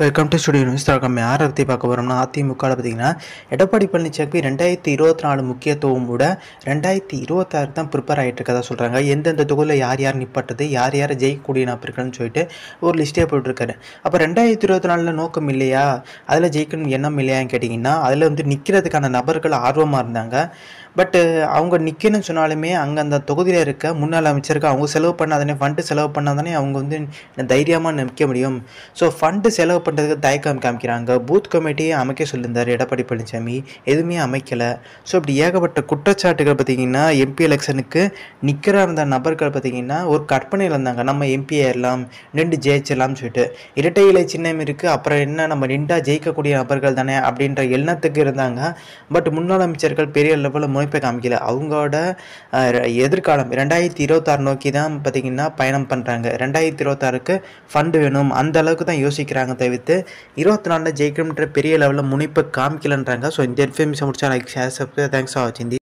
welcome to studio news தொடக்கம் யார் பற்றி பார்க்க போகிறோம்னா அதிமுகவில் பார்த்திங்கன்னா எடப்பாடி பழனிசாமி ரெண்டாயிரத்தி இருபத்தி நாலு முக்கியத்துவம் கூட ரெண்டாயிரத்தி இருபத்தாறு தான் ப்ரிப்பேர் ஆகிட்டு இருக்கதா சொல்கிறாங்க எந்தெந்த தொகுதியில் யார் யார் நிப்பாட்டது யார் யார் ஜெயிக்கக்கூடிய இருக்கணும்னு சொல்லிட்டு ஒரு லிஸ்ட்டே போட்டிருக்காரு அப்போ ரெண்டாயிரத்தி இருபத்தி நாலில் நோக்கம் இல்லையா அதில் ஜெயிக்கணும் எண்ணம் இல்லையான்னு கேட்டிங்கன்னா அதில் வந்து நிற்கிறதுக்கான நபர்கள் ஆர்வமாக இருந்தாங்க பட்டு uh, அவங்க நிற்கணும்னு சொன்னாலுமே அங்கே அந்த தொகுதியில் இருக்க முன்னாள் அமைச்சருக்கு அவங்க செலவு பண்ணாதானே ஃபண்டு செலவு பண்ணாதானே அவங்க வந்து தைரியமாக நிற்க முடியும் ஸோ ஃபண்டு செலவு பண்ணுறதுக்கு தயக்கம் காமிக்கிறாங்க பூத் கமிட்டியை அமைக்க சொல்லியிருந்தார் எடப்பாடி பழனிசாமி எதுவுமே அமைக்கலை ஸோ இப்படி ஏகப்பட்ட குற்றச்சாட்டுகள் பார்த்திங்கன்னா எம்பி எலெக்ஷனுக்கு நிற்கிற அந்த நபர்கள் பார்த்திங்கன்னா ஒரு கற்பனையில் இருந்தாங்க நம்ம எம்பி ஏறலாம் நின்று ஜெயிச்சிடலாம்னு சொல்லிட்டு இரட்டை இலை சின்னம் இருக்குது அப்புறம் என்ன நம்ம நின்றா ஜெயிக்கக்கூடிய நபர்கள் தானே அப்படின்ற எண்ணத்துக்கு இருந்தாங்க பட் முன்னாள் அமைச்சர்கள் பெரிய லெவலில் அமைப்பை காமிக்கல அவங்களோட எதிர்காலம் ரெண்டாயிரத்தி இருபத்தாறு நோக்கி தான் பார்த்திங்கன்னா பயணம் பண்ணுறாங்க ரெண்டாயிரத்தி இருபத்தாறுக்கு ஃபண்டு வேணும் அந்த அளவுக்கு தான் யோசிக்கிறாங்க தவிர்த்து இருபத்தி நாலில் ஜெயிக்கணுன்ற பெரிய லெவலில் முனைப்பை காமிக்கலன்றாங்க ஸோ இந்த இன்ஃபர்மேஷன் முடிச்சா லைக் ஷேர் சப்ஸ்கிரைப் தேங்க்ஸ் ஆச்சு